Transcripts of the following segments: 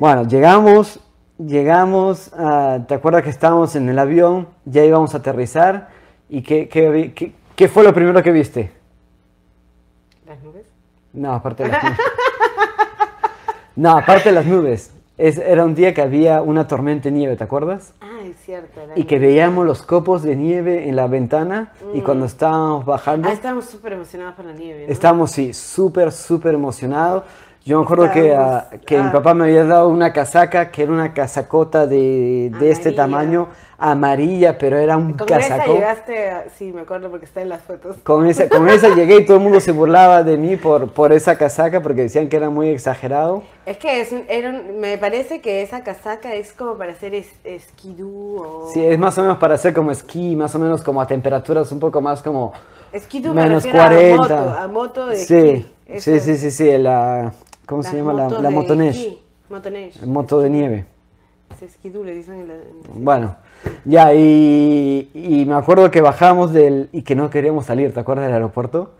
Bueno, llegamos, llegamos, ah, ¿te acuerdas que estábamos en el avión? Ya íbamos a aterrizar. ¿Y qué, fue lo primero que viste? ¿Las nubes? No, aparte de las nubes. no, aparte de las nubes. era un día que había una tormenta de nieve, ¿te acuerdas? Ah, es cierto. Y que veíamos los copos de nieve en la ventana y mm. cuando estábamos bajando... Ah, estábamos súper emocionados por la nieve. Estábamos, sí, súper, súper emocionados. Yo me acuerdo que, ah, mi ah. papá me había dado una casaca, que era una casacota de, este tamaño, amarilla, pero era un casaco. esa llegaste, sí, me acuerdo porque está en las fotos. Con esa, con esa llegué y todo el mundo se burlaba de mí por, por esa casaca porque decían que era muy exagerado. Es que es, me parece que esa casaca es como para hacer esquidú Sí, es más o menos para hacer como esquí, más o menos como a temperaturas un poco más como... menos 40. A moto, de sí. Sí, sí, sí, sí, la, ¿Cómo se llama? La, la Moto de nieve. bueno, ya, y, me acuerdo que bajamos del. y que no queríamos salir, ¿te acuerdas del aeropuerto?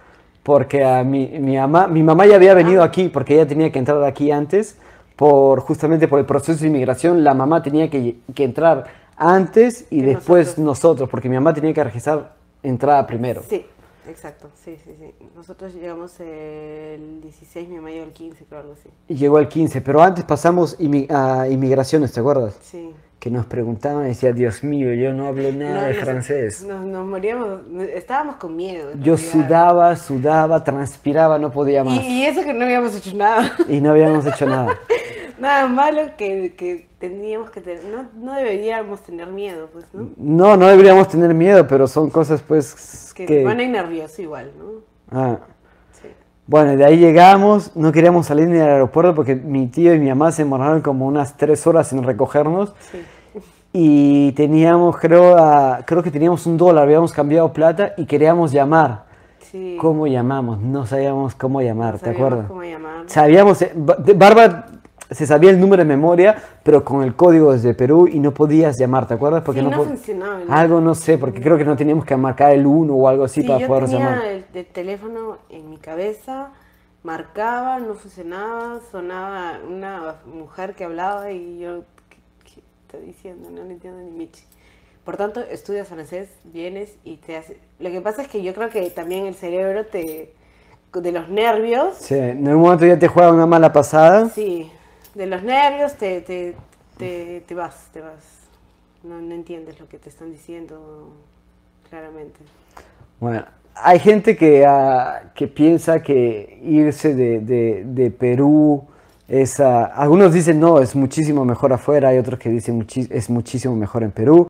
Porque a mi, mamá, ya había venido ah. aquí, porque ella tenía que entrar aquí antes, por justamente por el proceso de inmigración, la mamá tenía que, entrar antes y después nosotros? nosotros? porque mi mamá tenía que registrar entrada primero. Sí. Exacto, sí, sí, sí. Nosotros llegamos el 16, de mayo, el 15, creo, algo así. Y llegó el 15, pero antes pasamos a inmigraciones, ¿te acuerdas? Sí. Que nos preguntaban, decía, Dios mío, yo no hablo nada de francés. Nos, moríamos, estábamos con miedo. Yo sudaba, sudaba, transpiraba, no podía más. y eso que no habíamos hecho nada. Y no habíamos hecho nada. Nada malo que, teníamos que tener, no, deberíamos tener miedo, pues, ¿no? No, no deberíamos tener miedo, pero son cosas, pues, que... van a ponen nervioso igual, ¿no? Ah. Bueno, de ahí llegamos, no queríamos salir ni del aeropuerto porque mi tío y mi mamá se demoraron como unas tres horas en recogernos. Sí. Y teníamos, creo, creo que teníamos un dólar, habíamos cambiado plata y queríamos llamar. Sí. ¿Cómo llamamos? No sabíamos cómo llamar, ¿te acuerdas? Cómo llamar. Sabíamos, eh, Barba se sabía el número de memoria, pero con el código desde Perú y no podías llamar, ¿te acuerdas? Porque no, funcionaba. Algo no sé, porque creo que no teníamos que marcar el 1 o algo así para poder llamar. tenía el, teléfono en mi cabeza, marcaba, no funcionaba, sonaba una mujer que hablaba y yo, ¿qué, está diciendo? No entiendo ni michi. Por tanto, estudias francés, vienes y te haces... Lo que pasa es que yo creo que también el cerebro te de los nervios. Sí, en algún momento ya te juega una mala pasada. Sí de los nervios te, te, te, te vas, te vas. No, no, entiendes lo que te están diciendo claramente. Bueno, hay gente que, ah, que piensa que irse de, de, Perú es... Ah, algunos dicen no, es muchísimo mejor afuera, hay otros que dicen es muchísimo mejor en Perú.